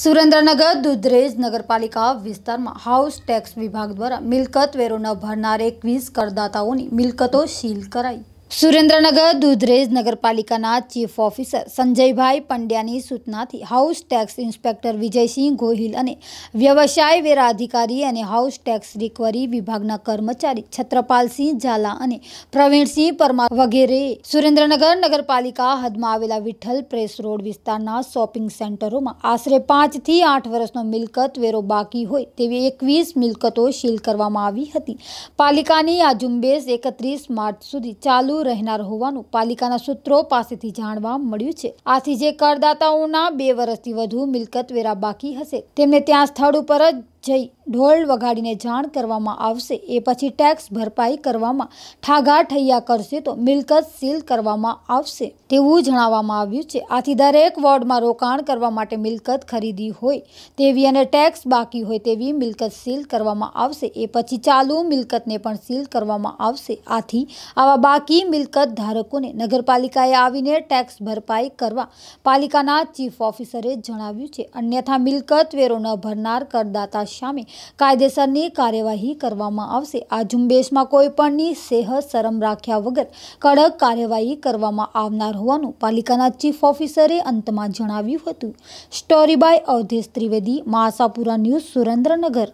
સુરેન્દ્રનગર દુધરેજ નગરપાલિકા વિસ્તારમાં house tax વિભાગ દ્વારા મિલકત વેરો ન ભરનાર એકવીસ કરદાતાઓની મિલકતો સીલ કરાઈ સુરેન્દ્રનગર દુધરેજ નગરપાલિકાના ચીફ ઓફિસર સંજયભાઈ પંડ્યાની સૂચનાથી house tax inspector Vijaysinh Gohil અને વ્યવસાય વેરા અધિકારી અને હાઉસ ટેક્સ રિકવરી વિભાગના કર્મચારી છત્રપાલસિંહ ઝાલા અને પ્રવીણસિંહ પરમાર વગેરે સુરેન્દ્રનગર નગરપાલિકા હદમાં આવેલા વિઠ્ઠલ પ્રેસ રોડ વિસ્તારના શોપિંગ સેન્ટરોમાં આશરે પાંચથી આઠ વર્ષનો મિલકત વેરો બાકી હોય તેવી એકવીસ મિલકતો સીલ કરવામાં આવી હતી પાલિકાની આ ઝુંબેશ એકત્રીસ માર્ચ સુધી ચાલુ ચાલુ રહેનાર હોવાનું પાલિકાના સૂત્રો પાસેથી જાણવા મળ્યું છે આથી જે કરદાતાઓના બે વર્ષથી વધુ મિલકત વેરા બાકી હશે તેમને ત્યાં સ્થળ ઉપર જ જઈ ઢોલ વગાડીને જાણ કરવામાં આવશે એ પછી ટેક્સ ભરપાઈ કરવામાં ઠાગા ઠૈયા કરશે તો મિલકત સીલ કરવામાં આવશે તેવું જણાવવામાં આવ્યું છે આથી દરેક વોર્ડમાં રોકાણ કરવા માટે મિલકત ખરીદી હોય તેવી અને ટેક્સ બાકી હોય તેવી મિલકત સીલ કરવામાં આવશે એ પછી ચાલુ મિલકતને પણ સીલ કરવામાં આવશે આથી આવા બાકી મિલકત ધારકોને નગરપાલિકાએ આવીને ટેક્સ ભરપાઈ કરવા પાલિકાના ચીફ ઓફિસરે જણાવ્યું છે અન્યથા મિલકત વેરો ન ભરનાર કરદાતા સામે કાયદેસરની કાર્યવાહી કરવામાં આવશે આ ઝુંબેશમાં કોઈપણની સેહ શરમ રાખ્યા વગર કડક કાર્યવાહી કરવામાં આવનાર હોવાનું પાલિકાના ચીફ ઓફિસરે અંતમાં જણાવ્યું હતું story by Awadhesh Trivedi Masapura news Surendranagar